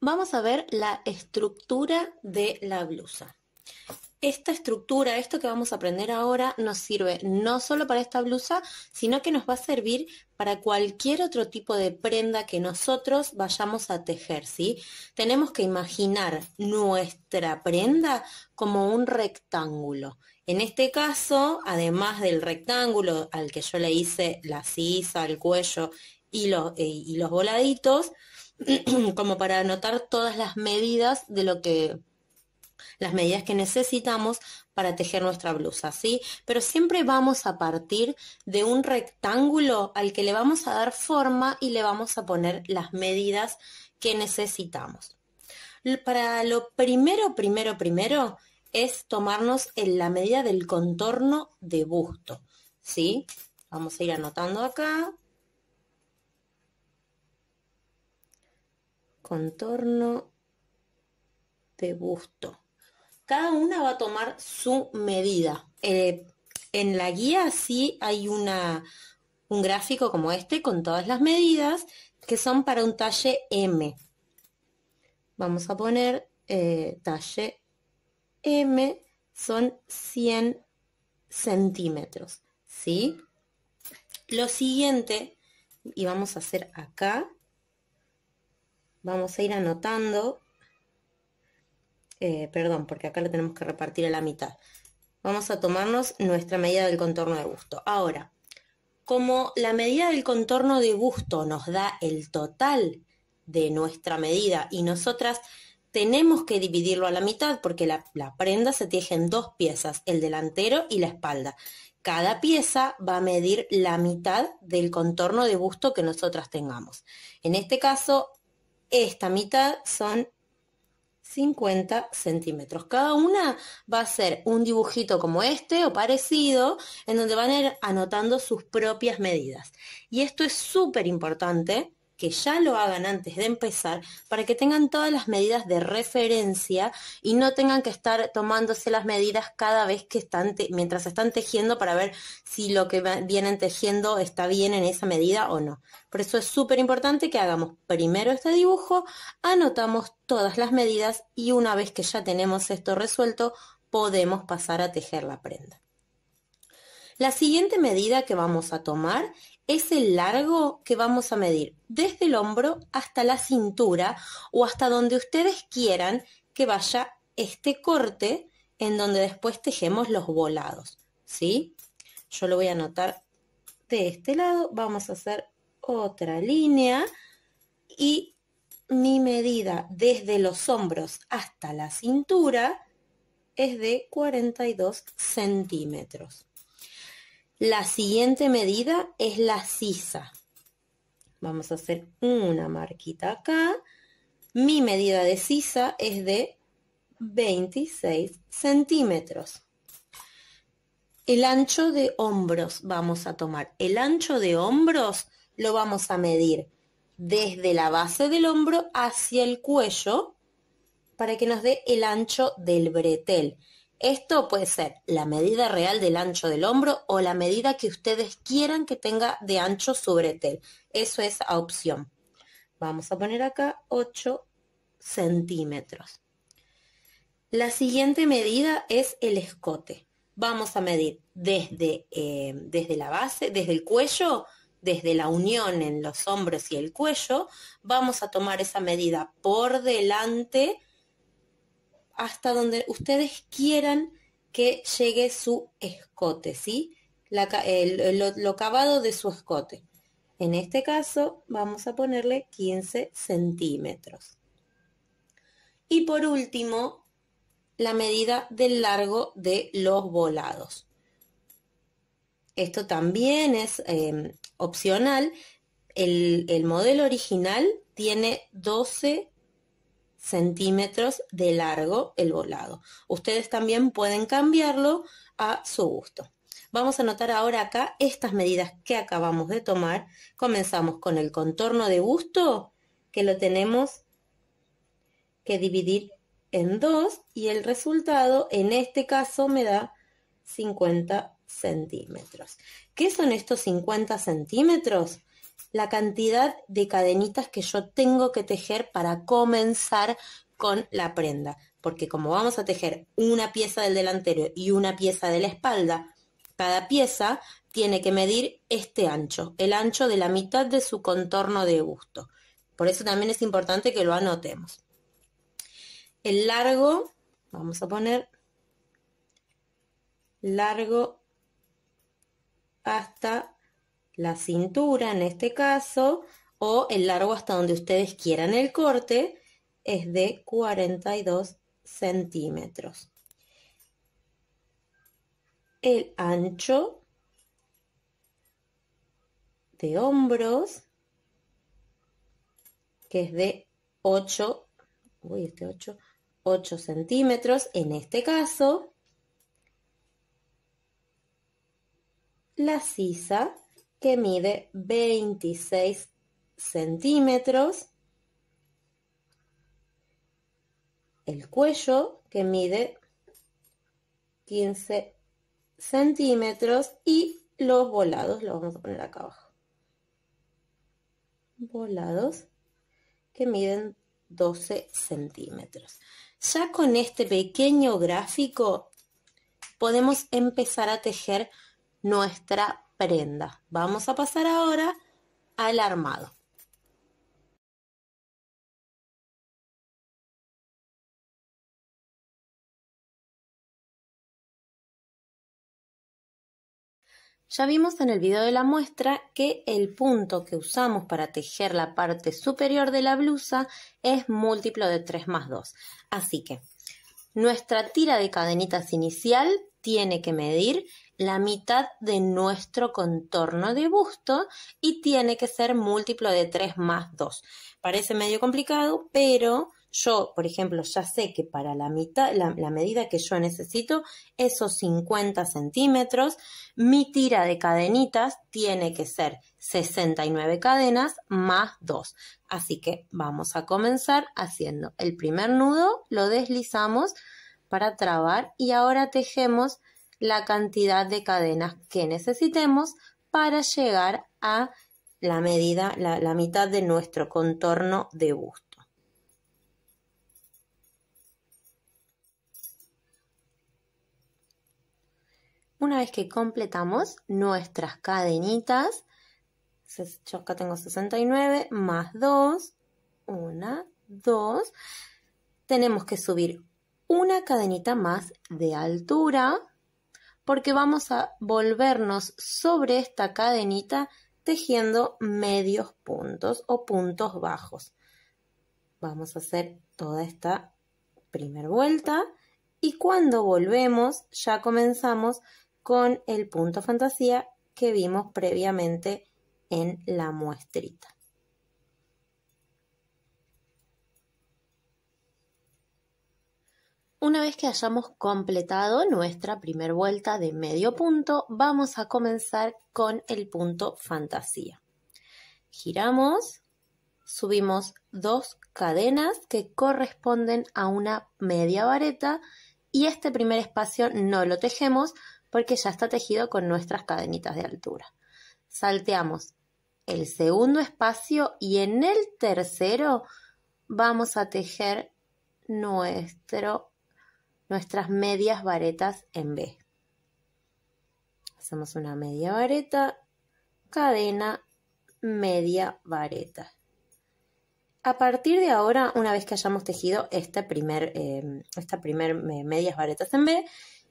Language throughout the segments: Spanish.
Vamos a ver la estructura de la blusa esta estructura, esto que vamos a aprender ahora, nos sirve no solo para esta blusa, sino que nos va a servir para cualquier otro tipo de prenda que nosotros vayamos a tejer, ¿sí? Tenemos que imaginar nuestra prenda como un rectángulo. En este caso, además del rectángulo al que yo le hice la sisa, el cuello y los, eh, y los voladitos, como para anotar todas las medidas de lo que las medidas que necesitamos para tejer nuestra blusa, ¿sí? Pero siempre vamos a partir de un rectángulo al que le vamos a dar forma y le vamos a poner las medidas que necesitamos. Para lo primero, primero, primero es tomarnos en la medida del contorno de busto, ¿sí? Vamos a ir anotando acá. Contorno de busto cada una va a tomar su medida. Eh, en la guía sí hay una, un gráfico como este con todas las medidas que son para un talle M. Vamos a poner eh, talle M, son 100 centímetros, ¿sí? Lo siguiente, y vamos a hacer acá, vamos a ir anotando eh, perdón, porque acá lo tenemos que repartir a la mitad. Vamos a tomarnos nuestra medida del contorno de gusto. Ahora, como la medida del contorno de gusto nos da el total de nuestra medida y nosotras tenemos que dividirlo a la mitad porque la, prenda se teje en dos piezas, el delantero y la espalda. Cada pieza va a medir la mitad del contorno de busto que nosotras tengamos. En este caso, esta mitad son 50 centímetros. Cada una va a ser un dibujito como este o parecido, en donde van a ir anotando sus propias medidas. Y esto es súper importante que ya lo hagan antes de empezar para que tengan todas las medidas de referencia y no tengan que estar tomándose las medidas cada vez que están mientras están tejiendo para ver si lo que vienen tejiendo está bien en esa medida o no. Por eso es súper importante que hagamos primero este dibujo, anotamos todas las medidas y una vez que ya tenemos esto resuelto, podemos pasar a tejer la prenda. La siguiente medida que vamos a tomar es el largo que vamos a medir desde el hombro hasta la cintura o hasta donde ustedes quieran que vaya este corte en donde después tejemos los volados. ¿Sí? Yo lo voy a anotar de este lado. Vamos a hacer otra línea y mi medida desde los hombros hasta la cintura es de 42 centímetros. La siguiente medida es la sisa. Vamos a hacer una marquita acá. Mi medida de sisa es de 26 centímetros. El ancho de hombros vamos a tomar. El ancho de hombros lo vamos a medir desde la base del hombro hacia el cuello para que nos dé el ancho del bretel. Esto puede ser la medida real del ancho del hombro o la medida que ustedes quieran que tenga de ancho sobre tel. Eso es a opción. Vamos a poner acá 8 centímetros. La siguiente medida es el escote. Vamos a medir desde, eh, desde la base, desde el cuello, desde la unión en los hombros y el cuello. Vamos a tomar esa medida por delante hasta donde ustedes quieran que llegue su escote, ¿sí? lo, acabado de su escote. En este caso vamos a ponerle 15 centímetros. Y por último, la medida del largo de los volados. Esto también es em, opcional. El, el modelo original tiene 12 centímetros de largo el volado. Ustedes también pueden cambiarlo a su gusto. Vamos a anotar ahora acá estas medidas que acabamos de tomar. Comenzamos con el contorno de gusto, que lo tenemos que dividir en dos y el resultado en este caso me da 50 centímetros. ¿Qué son estos 50 centímetros? la cantidad de cadenitas que yo tengo que tejer para comenzar con la prenda. Porque como vamos a tejer una pieza del delantero y una pieza de la espalda, cada pieza tiene que medir este ancho, el ancho de la mitad de su contorno de gusto. Por eso también es importante que lo anotemos. El largo, vamos a poner largo hasta la cintura en este caso, o el largo hasta donde ustedes quieran el corte, es de 42 centímetros. El ancho de hombros, que es de 8, uy, este 8 centímetros en este caso. La sisa, que mide 26 centímetros, el cuello que mide 15 centímetros y los volados, lo vamos a poner acá abajo, volados que miden 12 centímetros. Ya con este pequeño gráfico podemos empezar a tejer nuestra prenda. Vamos a pasar ahora al armado. Ya vimos en el video de la muestra que el punto que usamos para tejer la parte superior de la blusa es múltiplo de 3 más 2. Así que nuestra tira de cadenitas inicial tiene que medir la mitad de nuestro contorno de busto y tiene que ser múltiplo de 3 más 2. Parece medio complicado, pero yo, por ejemplo, ya sé que para la mitad, la, medida que yo necesito, esos 50 centímetros, mi tira de cadenitas tiene que ser 69 cadenas más 2. Así que vamos a comenzar haciendo el primer nudo, lo deslizamos para trabar y ahora tejemos la cantidad de cadenas que necesitemos para llegar a la medida, la, mitad de nuestro contorno de busto. Una vez que completamos nuestras cadenitas, yo acá tengo 69 más 2, 1, 2, tenemos que subir una cadenita más de altura porque vamos a volvernos sobre esta cadenita tejiendo medios puntos o puntos bajos. Vamos a hacer toda esta primer vuelta y cuando volvemos ya comenzamos con el punto fantasía que vimos previamente en la muestrita. Una vez que hayamos completado nuestra primera vuelta de medio punto, vamos a comenzar con el punto fantasía. Giramos, subimos dos cadenas que corresponden a una media vareta y este primer espacio no lo tejemos porque ya está tejido con nuestras cadenitas de altura. Salteamos el segundo espacio y en el tercero vamos a tejer nuestro nuestras medias varetas en B. Hacemos una media vareta, cadena, media vareta. A partir de ahora, una vez que hayamos tejido este primer, em, esta eh, medias varetas en B,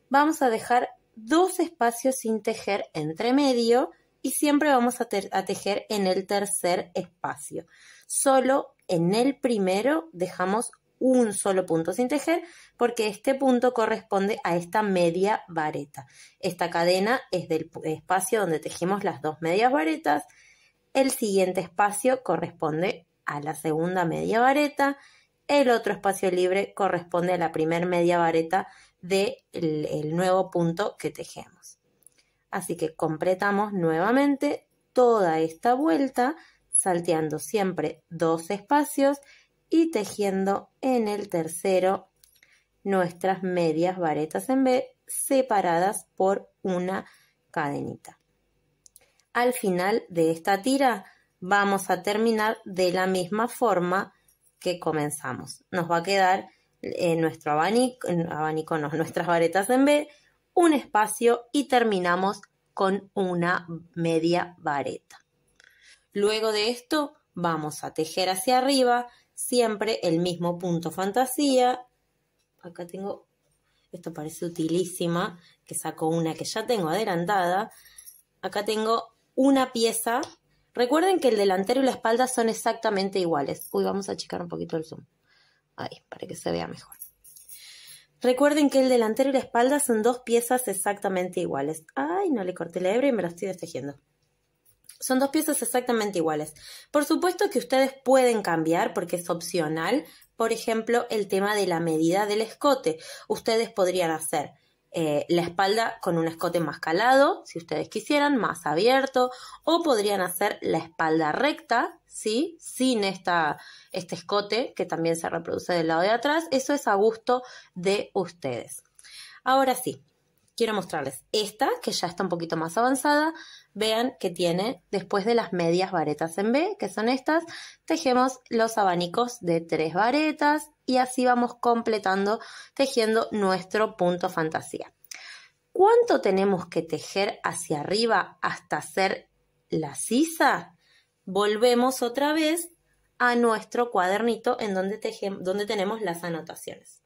vamos a dejar dos espacios sin tejer entre medio y siempre vamos a tejer en el tercer espacio. Solo en el primero dejamos un solo punto sin tejer porque este punto corresponde a esta media vareta. Esta cadena es del espacio donde tejimos las dos medias varetas. El siguiente espacio corresponde a la segunda media vareta. El otro espacio libre corresponde a la primera media vareta del nuevo punto que tejemos. Así que completamos nuevamente toda esta vuelta salteando siempre dos espacios y tejiendo en el tercero nuestras medias varetas en B separadas por una cadenita. Al final de esta tira vamos a terminar de la misma forma que comenzamos. Nos va a quedar en eh, nuestro eh, abanico, nuestras varetas en B, un espacio y terminamos con una media vareta. Luego de esto vamos a tejer hacia arriba siempre el mismo punto fantasía. Acá tengo, esto parece utilísima, que saco una que ya tengo adelantada. Acá tengo una pieza. Recuerden que el delantero y la espalda son exactamente iguales. Uy, vamos a achicar un poquito el zoom. Ahí, para que se vea mejor. Recuerden que el delantero y la espalda son dos piezas exactamente iguales. Ay, no le corté la hebra y me la estoy destejiendo. Son dos piezas exactamente iguales. Por supuesto que ustedes pueden cambiar porque es opcional. Por ejemplo, el tema de la medida del escote. Ustedes podrían hacer eh, la espalda con un escote más calado, si ustedes quisieran, más abierto, o podrían hacer la espalda recta, ¿sí? Sin esta, este escote que también se reproduce del lado de atrás. Eso es a gusto de ustedes. Ahora sí, quiero mostrarles esta, que ya está un poquito más avanzada. Vean que tiene, después de las medias varetas en B, que son estas, tejemos los abanicos de tres varetas y así vamos completando, tejiendo nuestro punto fantasía. ¿Cuánto tenemos que tejer hacia arriba hasta hacer la sisa? Volvemos otra vez a nuestro cuadernito en donde, donde tenemos las anotaciones.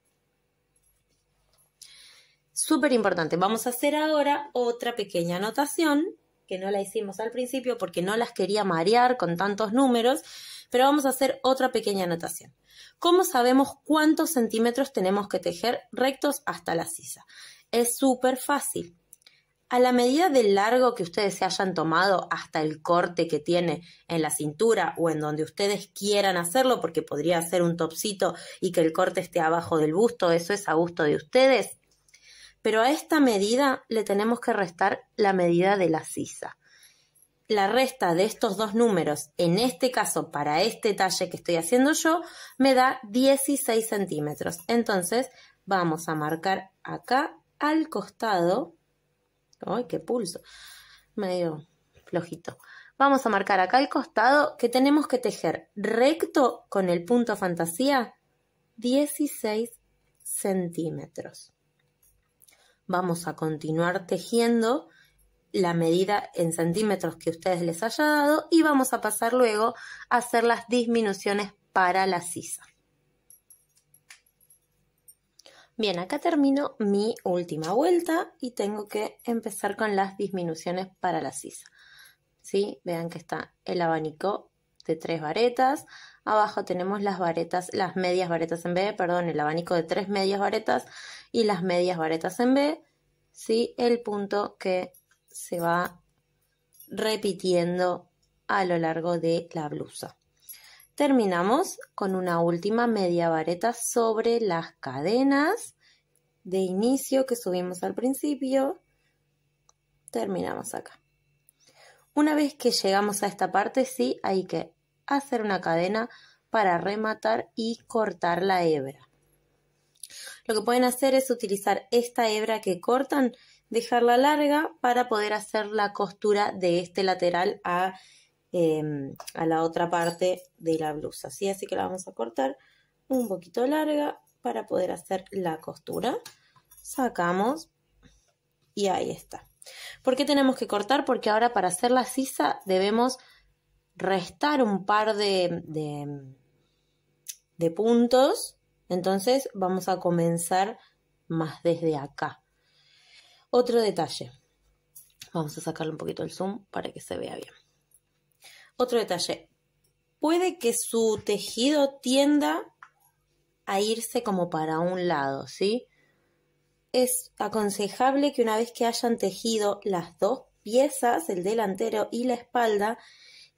Súper importante. Vamos a hacer ahora otra pequeña anotación que no la hicimos al principio porque no las quería marear con tantos números, pero vamos a hacer otra pequeña anotación. ¿Cómo sabemos cuántos centímetros tenemos que tejer rectos hasta la sisa? Es súper fácil. A la medida del largo que ustedes se hayan tomado hasta el corte que tiene en la cintura o en donde ustedes quieran hacerlo, porque podría ser un topsito y que el corte esté abajo del busto, eso es a gusto de ustedes, pero a esta medida le tenemos que restar la medida de la sisa. La resta de estos dos números, en este caso para este talle que estoy haciendo yo, me da 16 centímetros. Entonces vamos a marcar acá al costado. ¡Ay, qué pulso! Medio flojito. Vamos a marcar acá al costado que tenemos que tejer recto con el punto fantasía 16 centímetros vamos a continuar tejiendo la medida en centímetros que ustedes les haya dado y vamos a pasar luego a hacer las disminuciones para la sisa. Bien, acá termino mi última vuelta y tengo que empezar con las disminuciones para la sisa. ¿Sí? Vean que está el abanico de tres varetas. Abajo tenemos las varetas, las medias varetas en B, perdón, el abanico de tres medias varetas y las medias varetas en B. si, El punto que se va repitiendo a lo largo de la blusa. Terminamos con una última media vareta sobre las cadenas de inicio que subimos al principio. Terminamos acá. Una vez que llegamos a esta parte, sí, hay que hacer una cadena para rematar y cortar la hebra. Lo que pueden hacer es utilizar esta hebra que cortan, dejarla larga para poder hacer la costura de este lateral a, em, la otra parte de la blusa. Así que la vamos a cortar un poquito larga para poder hacer la costura. Sacamos y ahí está. ¿Por qué tenemos que cortar? Porque ahora para hacer la sisa debemos restar un par de, puntos, entonces vamos a comenzar más desde acá. Otro detalle. Vamos a sacarle un poquito el zoom para que se vea bien. Otro detalle. Puede que su tejido tienda a irse como para un lado, ¿sí? Es aconsejable que una vez que hayan tejido las dos piezas, el delantero y la espalda,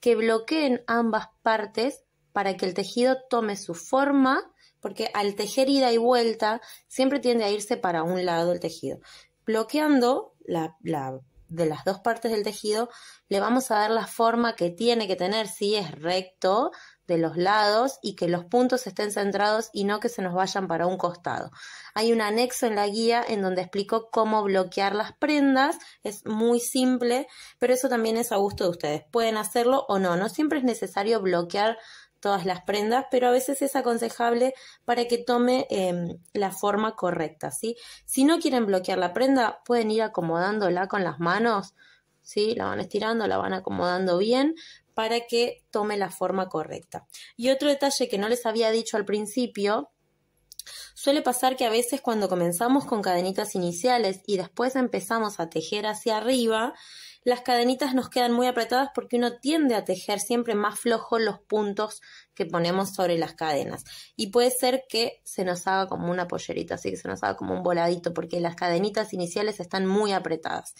que bloqueen ambas partes para que el tejido tome su forma, porque al tejer ida y vuelta siempre tiende a irse para un lado el tejido. Bloqueando la, la de las dos partes del tejido, le vamos a dar la forma que tiene que tener. Si es recto, de los lados y que los puntos estén centrados y no que se nos vayan para un costado. Hay un anexo en la guía en donde explico cómo bloquear las prendas, es muy simple, pero eso también es a gusto de ustedes. Pueden hacerlo o no, no siempre es necesario bloquear todas las prendas, pero a veces es aconsejable para que tome em, la forma correcta, Si no quieren bloquear la prenda, pueden ir acomodándola con las manos, ¿sí? La van estirando, la van acomodando bien para que tome la forma correcta. Y otro detalle que no les había dicho al principio Suele pasar que a veces cuando comenzamos con cadenitas iniciales y después empezamos a tejer hacia arriba, las cadenitas nos quedan muy apretadas porque uno tiende a tejer siempre más flojo los puntos que ponemos sobre las cadenas. Y puede ser que se nos haga como una pollerita, así que se nos haga como un voladito porque las cadenitas iniciales están muy apretadas.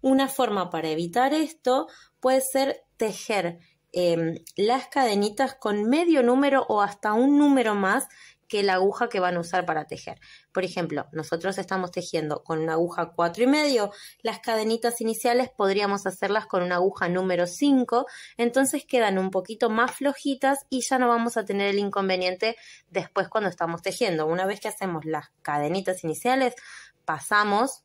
Una forma para evitar esto puede ser tejer em, las cadenitas con medio número o hasta un número más que la aguja que van a usar para tejer. Por ejemplo, nosotros estamos tejiendo con una aguja 4 y medio, las cadenitas iniciales podríamos hacerlas con una aguja número 5, entonces quedan un poquito más flojitas y ya no vamos a tener el inconveniente después cuando estamos tejiendo. Una vez que hacemos las cadenitas iniciales, pasamos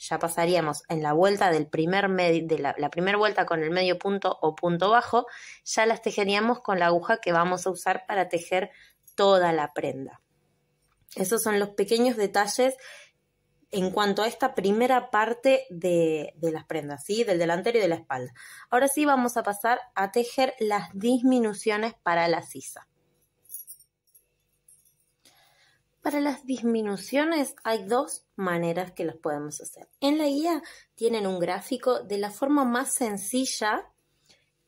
ya pasaríamos en la vuelta del primer medio, de la, primera vuelta con el medio punto o punto bajo, ya las tejeríamos con la aguja que vamos a usar para tejer toda la prenda. Esos son los pequeños detalles en cuanto a esta primera parte de, de, las prendas, ¿sí? Del delantero y de la espalda. Ahora sí vamos a pasar a tejer las disminuciones para la sisa. Para las disminuciones hay dos maneras que las podemos hacer. En la guía tienen un gráfico de la forma más sencilla,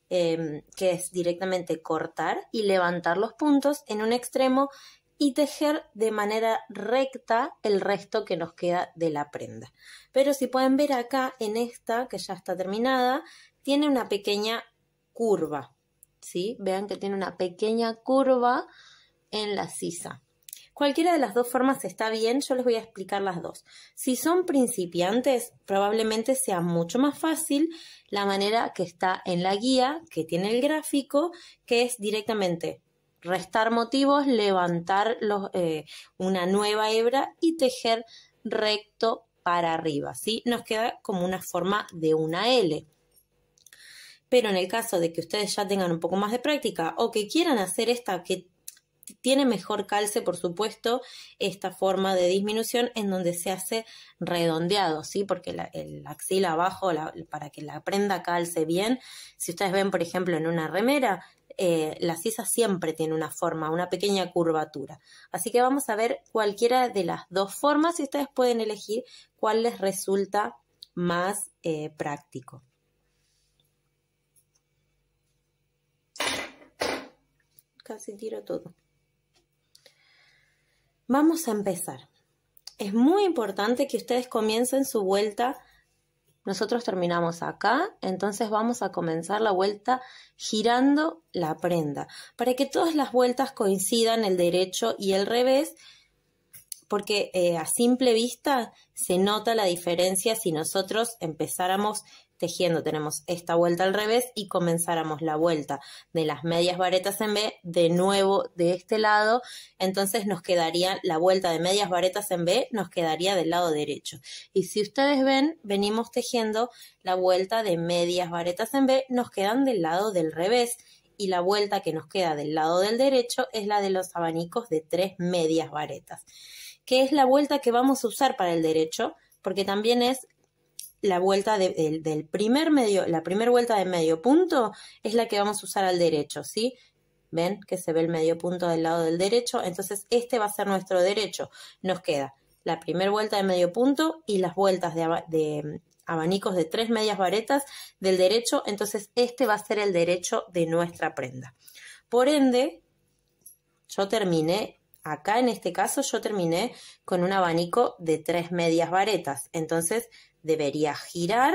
em, que es directamente cortar y levantar los puntos en un extremo y tejer de manera recta el resto que nos queda de la prenda. Pero si pueden ver acá en esta, que ya está terminada, tiene una pequeña curva. ¿sí? Vean que tiene una pequeña curva en la sisa. Cualquiera de las dos formas está bien, yo les voy a explicar las dos. Si son principiantes, probablemente sea mucho más fácil la manera que está en la guía, que tiene el gráfico, que es directamente restar motivos, levantar los, eh, una nueva hebra y tejer recto para arriba, ¿sí? Nos queda como una forma de una L. Pero en el caso de que ustedes ya tengan un poco más de práctica o que quieran hacer esta que tiene mejor calce, por supuesto, esta forma de disminución en donde se hace redondeado, ¿sí? Porque el axila abajo, para que la prenda calce bien, si ustedes ven, por ejemplo, en una remera, eh, la sisa siempre tiene una forma, una pequeña curvatura. Así que vamos a ver cualquiera de las dos formas y ustedes pueden elegir cuál les resulta más eh, práctico. Casi tiro todo. Vamos a empezar. Es muy importante que ustedes comiencen su vuelta. Nosotros terminamos acá, entonces vamos a comenzar la vuelta girando la prenda, para que todas las vueltas coincidan el derecho y el revés, porque eh, a simple vista se nota la diferencia si nosotros empezáramos tejiendo tenemos esta vuelta al revés y comenzáramos la vuelta de las medias varetas en B de nuevo de este lado, entonces nos quedaría la vuelta de medias varetas en B nos quedaría del lado derecho. Y si ustedes ven, venimos tejiendo la vuelta de medias varetas en B, nos quedan del lado del revés y la vuelta que nos queda del lado del derecho es la de los abanicos de tres medias varetas, que es la vuelta que vamos a usar para el derecho, porque también es la vuelta del primer medio, la primera vuelta de medio punto es la que vamos a usar al derecho, ¿sí? ¿Ven? Que se ve el medio punto del lado del derecho. Entonces, este va a ser nuestro derecho. Nos queda la primera vuelta de medio punto y las vueltas de, de abanicos de tres medias varetas del derecho. Entonces, este va a ser el derecho de nuestra prenda. Por ende, yo terminé Acá en este caso yo terminé con un abanico de tres medias varetas, entonces debería girar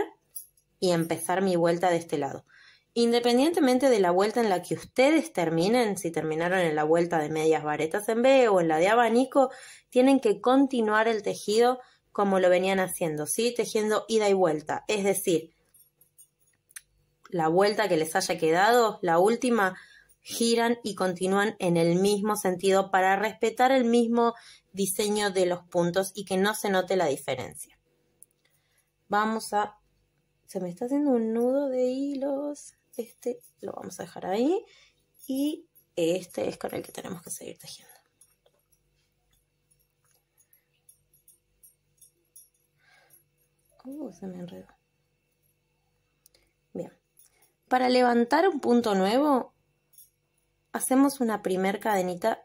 y empezar mi vuelta de este lado. Independientemente de la vuelta en la que ustedes terminen, si terminaron en la vuelta de medias varetas en B o en la de abanico, tienen que continuar el tejido como lo venían haciendo, ¿sí? Tejiendo ida y vuelta. Es decir, la vuelta que les haya quedado, la última, giran y continúan en el mismo sentido para respetar el mismo diseño de los puntos y que no se note la diferencia. Vamos a... Se me está haciendo un nudo de hilos. Este lo vamos a dejar ahí. Y este es con el que tenemos que seguir tejiendo. Uh, se me enredó. Bien. Para levantar un punto nuevo, hacemos una primer cadenita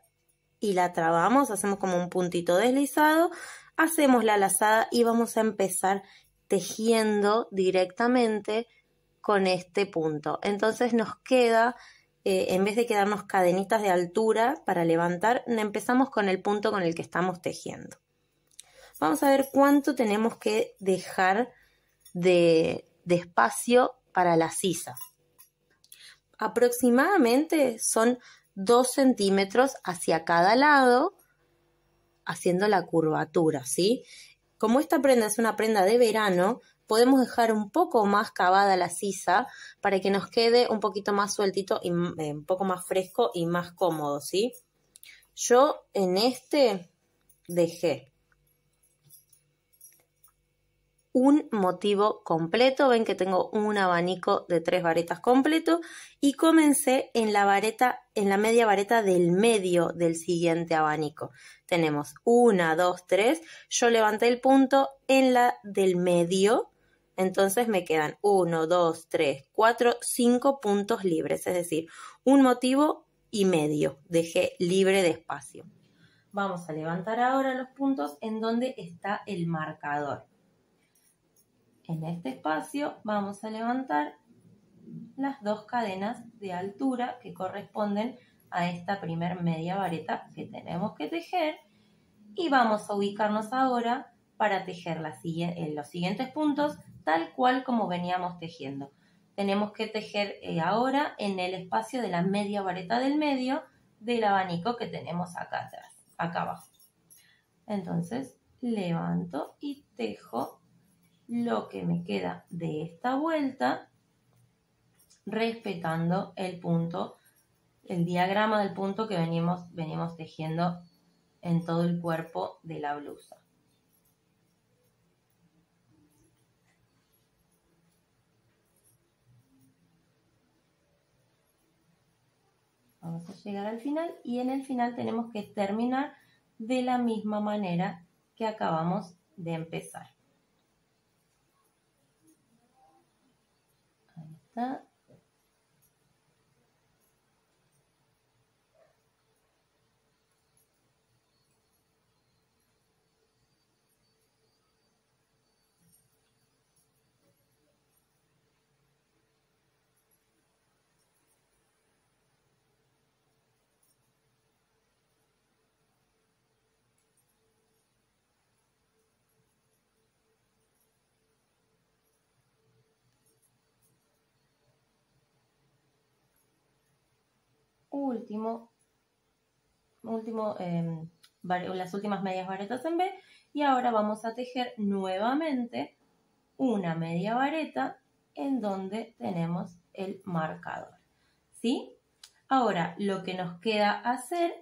y la trabamos, hacemos como un puntito deslizado, hacemos la lazada y vamos a empezar tejiendo directamente con este punto. Entonces nos queda, eh, en vez de quedarnos cadenitas de altura para levantar, empezamos con el punto con el que estamos tejiendo. Vamos a ver cuánto tenemos que dejar de espacio para la sisa aproximadamente son 2 centímetros hacia cada lado, haciendo la curvatura, ¿sí? Como esta prenda es una prenda de verano, podemos dejar un poco más cavada la sisa para que nos quede un poquito más sueltito y eh, un poco más fresco y más cómodo, ¿sí? Yo en este dejé un motivo completo. Ven que tengo un abanico de tres varetas completo y comencé en la vareta, en la media vareta del medio del siguiente abanico. Tenemos una, dos, tres. Yo levanté el punto en la del medio. Entonces me quedan 1, 2, 3, cuatro cinco puntos libres, es decir, un motivo y medio. Dejé libre de espacio. Vamos a levantar ahora los puntos en donde está el marcador. En este espacio vamos a levantar las dos cadenas de altura que corresponden a esta primer media vareta que tenemos que tejer y vamos a ubicarnos ahora para tejer en eh, los siguientes puntos tal cual como veníamos tejiendo. Tenemos que tejer eh, ahora en el espacio de la media vareta del medio del abanico que tenemos acá atrás, acá abajo. Entonces levanto y tejo lo que me queda de esta vuelta respetando el punto, el diagrama del punto que venimos, venimos tejiendo en todo el cuerpo de la blusa. Vamos a llegar al final y en el final tenemos que terminar de la misma manera que acabamos de empezar. that último, último em, las últimas medias varetas en B y ahora vamos a tejer nuevamente una media vareta en donde tenemos el marcador. ¿Sí? Ahora lo que nos queda hacer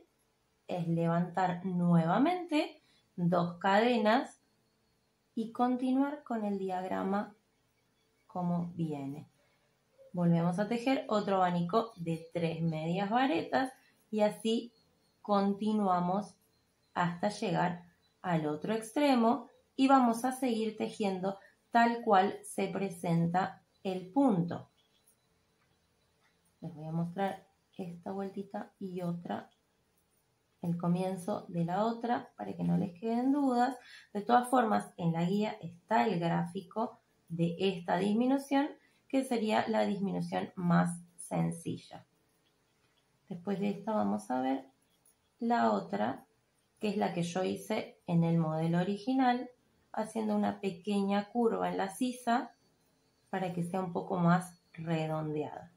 es levantar nuevamente dos cadenas y continuar con el diagrama como viene. Volvemos a tejer otro abanico de tres medias varetas y así continuamos hasta llegar al otro extremo y vamos a seguir tejiendo tal cual se presenta el punto. Les voy a mostrar esta vueltita y otra, el comienzo de la otra, para que no les queden dudas. De todas formas, en la guía está el gráfico de esta disminución que sería la disminución más sencilla. Después de esta vamos a ver la otra, que es la que yo hice en el modelo original, haciendo una pequeña curva en la sisa para que sea un poco más redondeada.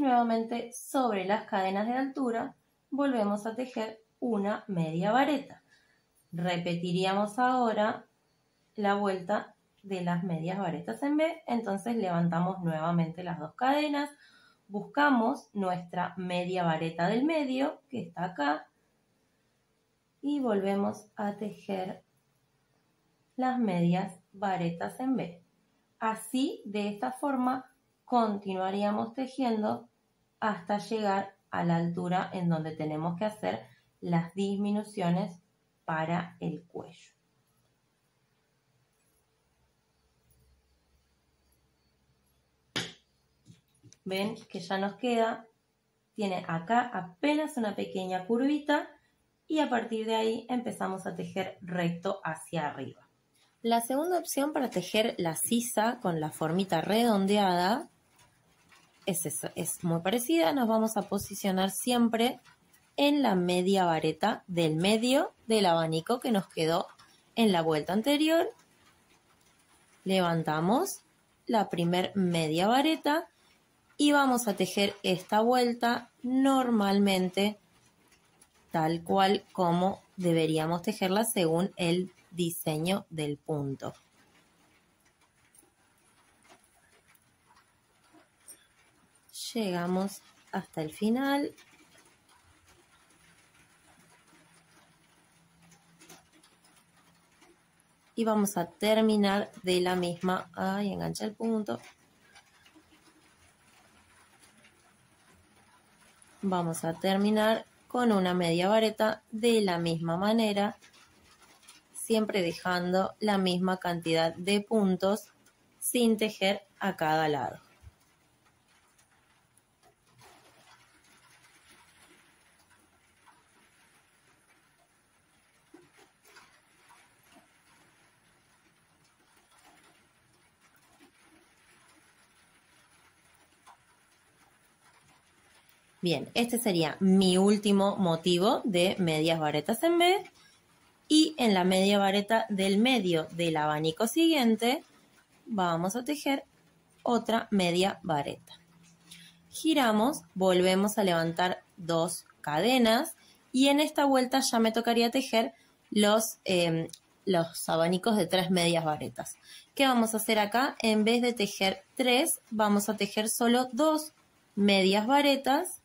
nuevamente sobre las cadenas de altura volvemos a tejer una media vareta. Repetiríamos ahora la vuelta de las medias varetas en B, entonces levantamos nuevamente las dos cadenas, buscamos nuestra media vareta del medio que está acá y volvemos a tejer las medias varetas en B. Así, de esta forma, continuaríamos tejiendo hasta llegar a la altura en donde tenemos que hacer las disminuciones para el cuello. Ven que ya nos queda, tiene acá apenas una pequeña curvita y a partir de ahí empezamos a tejer recto hacia arriba. La segunda opción para tejer la sisa con la formita redondeada es muy parecida, nos vamos a posicionar siempre en la media vareta del medio del abanico que nos quedó en la vuelta anterior. Levantamos la primer media vareta y vamos a tejer esta vuelta normalmente tal cual como deberíamos tejerla según el diseño del punto. llegamos hasta el final. Y vamos a terminar de la misma. Ay, engancha el punto. Vamos a terminar con una media vareta de la misma manera, siempre dejando la misma cantidad de puntos sin tejer a cada lado. Bien, este sería mi último motivo de medias varetas en vez Y en la media vareta del medio del abanico siguiente vamos a tejer otra media vareta. Giramos, volvemos a levantar dos cadenas y en esta vuelta ya me tocaría tejer los, em, los abanicos de tres medias varetas. ¿Qué vamos a hacer acá? En vez de tejer tres, vamos a tejer solo dos medias varetas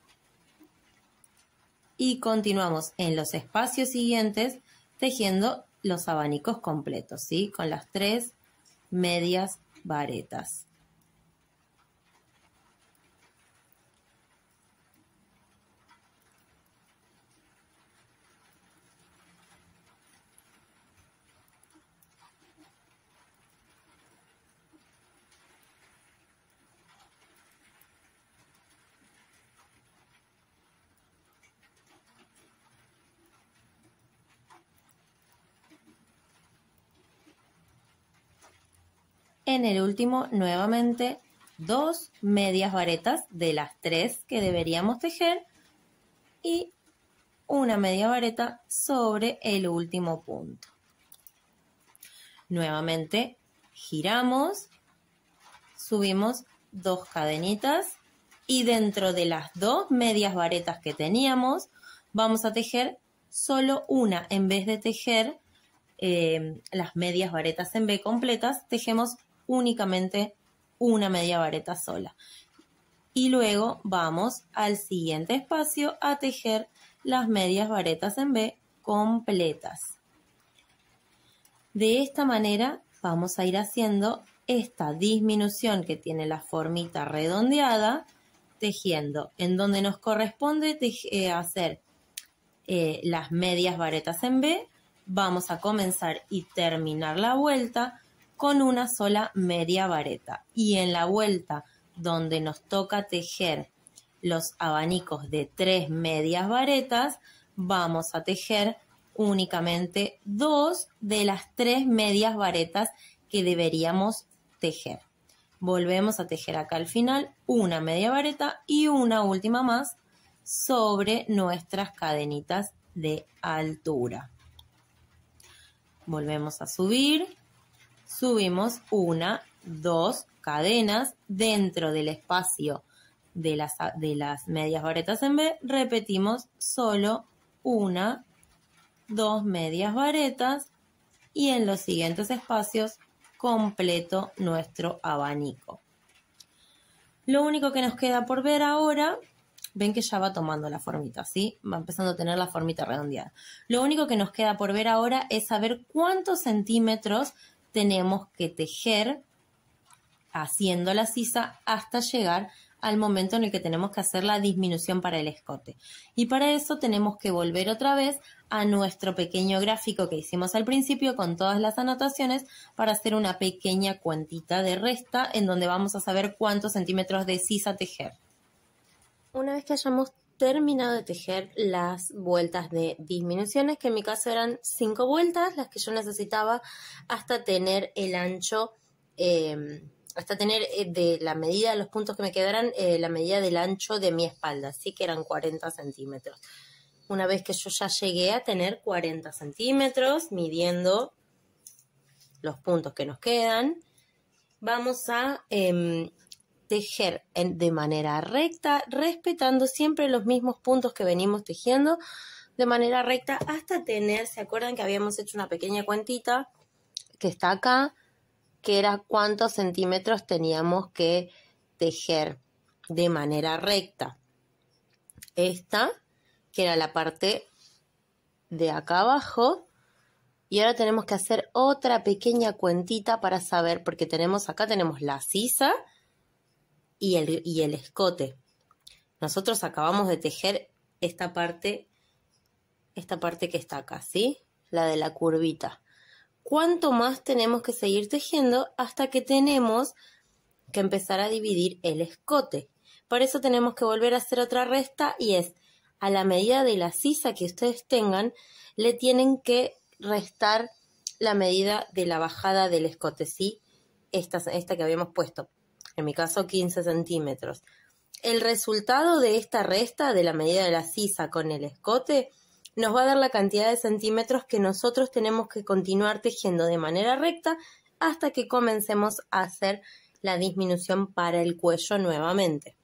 y continuamos en los espacios siguientes tejiendo los abanicos completos, ¿sí? Con las tres medias varetas. en el último nuevamente dos medias varetas de las tres que deberíamos tejer y una media vareta sobre el último punto. Nuevamente giramos, subimos dos cadenitas y dentro de las dos medias varetas que teníamos vamos a tejer solo una en vez de tejer eh, las medias varetas en B completas, tejemos únicamente una media vareta sola. Y luego vamos al siguiente espacio a tejer las medias varetas en B completas. De esta manera vamos a ir haciendo esta disminución que tiene la formita redondeada, tejiendo en donde nos corresponde eh, hacer eh, las medias varetas en B, vamos a comenzar y terminar la vuelta, con una sola media vareta y en la vuelta donde nos toca tejer los abanicos de tres medias varetas, vamos a tejer únicamente dos de las tres medias varetas que deberíamos tejer. Volvemos a tejer acá al final una media vareta y una última más sobre nuestras cadenitas de altura. Volvemos a subir subimos una, dos cadenas dentro del espacio de las, de las medias varetas en B, repetimos solo una, dos medias varetas y en los siguientes espacios completo nuestro abanico. Lo único que nos queda por ver ahora, ven que ya va tomando la formita, ¿sí? Va empezando a tener la formita redondeada. Lo único que nos queda por ver ahora es saber cuántos centímetros tenemos que tejer haciendo la sisa hasta llegar al momento en el que tenemos que hacer la disminución para el escote. Y para eso tenemos que volver otra vez a nuestro pequeño gráfico que hicimos al principio con todas las anotaciones para hacer una pequeña cuentita de resta en donde vamos a saber cuántos centímetros de sisa tejer. Una vez que hayamos terminado de tejer las vueltas de disminuciones, que en mi caso eran 5 vueltas, las que yo necesitaba hasta tener el ancho, em, hasta tener eh, de la medida de los puntos que me quedaran, eh, la medida del ancho de mi espalda, así que eran 40 centímetros. Una vez que yo ya llegué a tener 40 centímetros, midiendo los puntos que nos quedan, vamos a em, tejer de manera recta, respetando siempre los mismos puntos que venimos tejiendo de manera recta hasta tener, ¿se acuerdan que habíamos hecho una pequeña cuentita que está acá? Que era cuántos centímetros teníamos que tejer de manera recta. Esta, que era la parte de acá abajo, y ahora tenemos que hacer otra pequeña cuentita para saber, porque tenemos acá, tenemos la sisa, y el, escote. Nosotros acabamos de tejer esta parte, esta parte que está acá, ¿sí? La de la curvita. ¿Cuánto más tenemos que seguir tejiendo hasta que tenemos que empezar a dividir el escote? Por eso tenemos que volver a hacer otra resta y es a la medida de la sisa que ustedes tengan, le tienen que restar la medida de la bajada del escote, ¿sí? Esta, esta que habíamos puesto en mi caso 15 centímetros. El resultado de esta resta de la medida de la sisa con el escote nos va a dar la cantidad de centímetros que nosotros tenemos que continuar tejiendo de manera recta hasta que comencemos a hacer la disminución para el cuello nuevamente.